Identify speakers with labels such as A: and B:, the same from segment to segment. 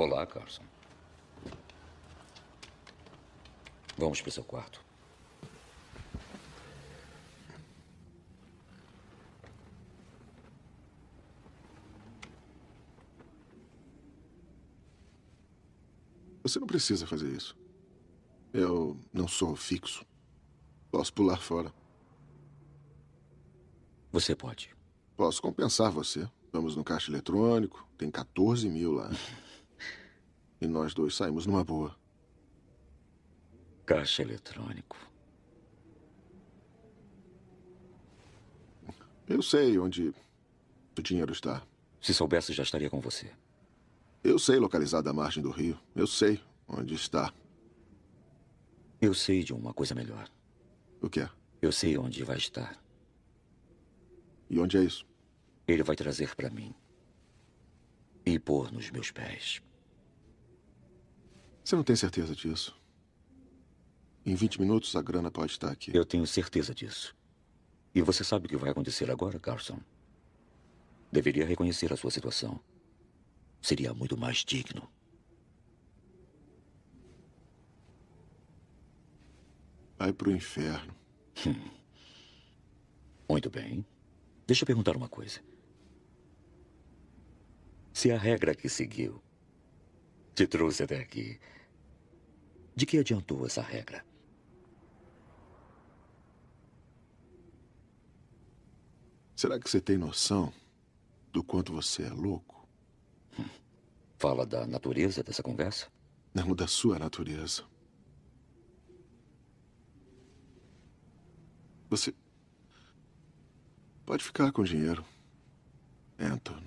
A: Olá, Carson. Vamos para o seu quarto.
B: Você não precisa fazer isso. Eu não sou fixo. Posso pular fora. Você pode. Posso compensar você. Vamos no caixa eletrônico. Tem 14 mil lá. E nós dois saímos numa boa. Caixa eletrônico. Eu sei onde o dinheiro está. Se soubesse, já estaria com você. Eu sei localizado à margem do rio. Eu sei onde está. Eu sei de uma coisa melhor. O que é? Eu sei onde vai estar. E onde é isso? Ele vai trazer para mim e pôr nos meus pés. Você não tem certeza disso? Em 20 minutos, a grana pode estar aqui. Eu tenho certeza disso. E você sabe o que vai acontecer agora,
A: Carson? Deveria reconhecer a sua situação. Seria muito mais
B: digno. Vai pro inferno. Hum. Muito bem.
A: Deixa eu perguntar uma coisa. Se a regra que seguiu te trouxe até aqui. De que adiantou essa regra?
B: Será que você tem noção do quanto você é louco? Fala da natureza dessa conversa? Não, da sua natureza. Você pode ficar com o dinheiro. Anton.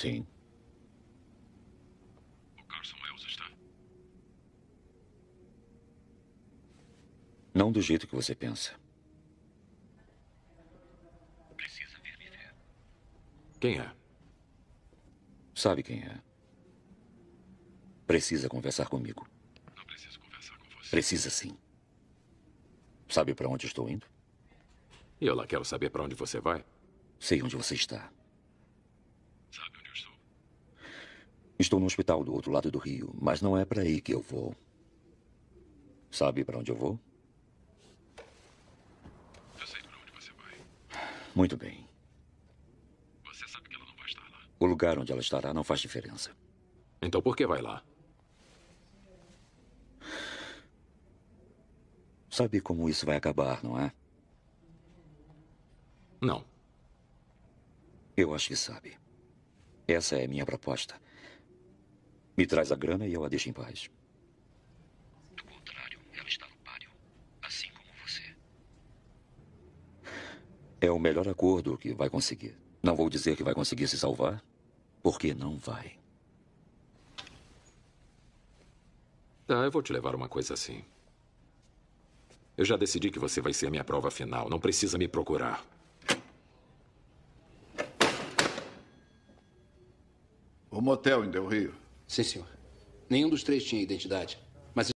B: Sim. O Carson Wells está.
A: Não do jeito que você pensa. Precisa vir me ver. Quem é? Sabe quem é. Precisa conversar comigo. Não preciso conversar com você. Precisa sim. Sabe para onde estou indo? Eu lá quero saber para onde você vai. Sei onde você está. Estou no hospital do outro lado do rio, mas não é para aí que eu vou. Sabe para onde eu vou? Eu sei para onde você vai. Muito bem. Você sabe que ela não vai estar lá. O lugar onde ela estará não faz diferença. Então por que vai lá? Sabe como isso vai acabar, não é? Não. Eu acho que sabe. Essa é a minha proposta. Me traz a grana e eu a deixo em paz. Do contrário, ela está no páreo, assim como você. É o melhor acordo que vai conseguir. Não vou dizer que vai conseguir se salvar, porque não vai. Tá, eu vou te levar uma coisa assim. Eu já decidi que você vai ser a minha prova final. Não precisa me procurar. O motel em Del Rio. Sim, senhor. Nenhum dos três tinha identidade. Mas